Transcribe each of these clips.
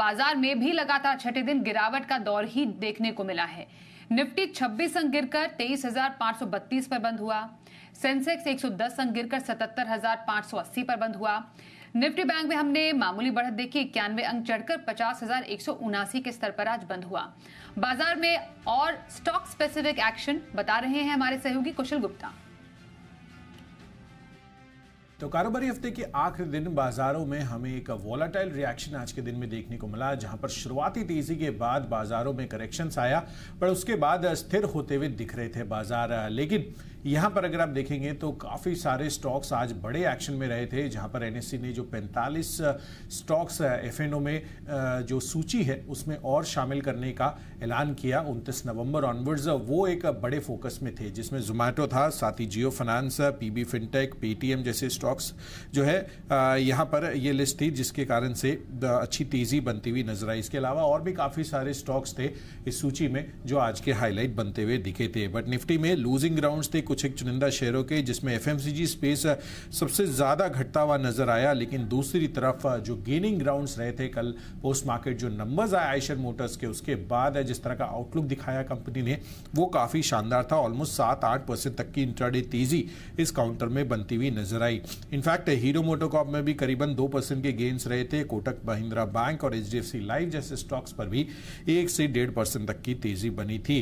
बाजार में भी लगातार छठे दिन गिरावट का दौर ही देखने को मिला है निफ्टी 26 अंक गिरकर 23,532 पर बंद हुआ सेंसेक्स 110 अंक गिरकर 77,580 पर बंद हुआ निफ्टी बैंक में हमने मामूली बढ़त देखी इक्यानवे अंक चढ़कर पचास हजार एक सौ उनासी के स्तर पर आज बंद हुआ बाजार में और स्टॉक स्पेसिफिक एक्शन बता रहे हैं हमारे सहयोगी कुशल गुप्ता तो कारोबारी हफ्ते के आखिरी दिन बाजारों में हमें एक वॉलाटाइल रिएक्शन आज के दिन में देखने को मिला जहां पर शुरुआती तेजी के बाद बाजारों में करेक्शंस आया पर उसके बाद स्थिर होते हुए दिख रहे थे बाजार लेकिन यहाँ पर अगर आप देखेंगे तो काफ़ी सारे स्टॉक्स आज बड़े एक्शन में रहे थे जहां पर एनएससी e ने जो 45 स्टॉक्स एफ में जो सूची है उसमें और शामिल करने का ऐलान किया उनतीस नवंबर ऑनवर्ड्स वो एक बड़े फोकस में थे जिसमें जोमैटो था साथ ही Jio Finance PB Fintech Paytm जैसे स्टॉक्स जो है यहाँ पर ये लिस्ट थी जिसके कारण से अच्छी तेज़ी बनती हुई नजर आई इसके अलावा और भी काफ़ी सारे स्टॉक्स थे इस सूची में जो आज के हाईलाइट बनते हुए दिखे थे बट निफ्टी में लूजिंग ग्राउंड थे कुछ एक चुनिंदा शहरों के जिसमें एफ स्पेस सबसे ज़्यादा घटता हुआ नजर आया लेकिन दूसरी तरफ जो गेनिंग ग्राउंड्स रहे थे कल पोस्ट मार्केट जो नंबर्स आए आयशर मोटर्स के उसके बाद जिस तरह का आउटलुक दिखाया कंपनी ने वो काफ़ी शानदार था ऑलमोस्ट सात आठ परसेंट तक की इंट्राडे तेजी इस काउंटर में बनती हुई नजर आई इनफैक्ट हीरो मोटोकॉप में भी करीबन दो परसेंट के गेंस रहे थे कोटक महिंद्रा बैंक और एच लाइफ जैसे स्टॉक्स पर भी एक से डेढ़ परसेंट तक की तेजी बनी थी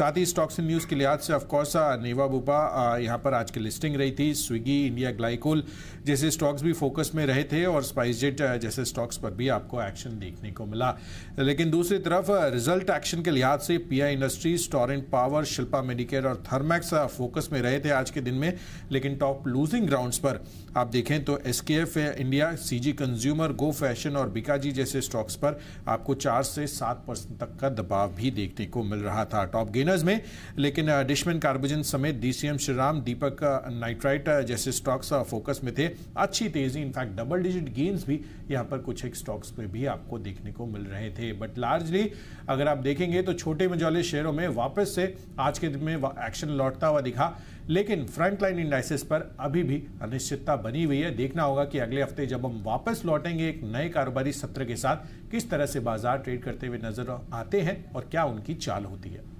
साथ ही स्टॉक्स न्यूज के लिहाज से ऑफकोर्स नेवा बुप रुपा यहाँ पर आज की लिस्टिंग रही थी स्विगी इंडिया ग्लाइकोल जैसे स्टॉक्स भी फोकस में रहे थे और स्पाइसजेट जैसे स्टॉक्स पर भी आपको एक्शन देखने को मिला लेकिन दूसरी तरफ रिजल्ट एक्शन के लिहाज से PI Industries Torrent Power Shilpa Medicare और थर्मैक्स फोकस में रहे थे आज के दिन में लेकिन टॉप लूजिंग ग्राउंड्स पर आप देखें तो S India C consumer Go Fashion और बिकाजी जैसे स्टॉक्स पर आपको चार से सात परसेंट तक का दबाव भी देखने को मिल रहा था टॉप गेनर्स में लेकिन डिशमेन कार्बोजन समेत D CM Shriram Deepak Nitrite जैसे स्टॉक्स फोकस uh, में थे अच्छी तेजी इनफैक्ट डबल डिजिट गेंस भी यहाँ पर कुछ एक स्टॉक्स में भी आपको देखने को मिल रहे थे बट लार्जली अगर आप देखेंगे तो छोटे मजौले शेयरों में वापस से आज के दिन में एक्शन लौटता हुआ दिखा लेकिन फ्रंटलाइन इंडाइसिस पर अभी भी अनिश्चितता बनी हुई है देखना होगा कि अगले हफ्ते जब हम वापस लौटेंगे एक नए कारोबारी सत्र के साथ किस तरह से बाजार ट्रेड करते हुए नजर आते हैं और क्या उनकी चाल होती है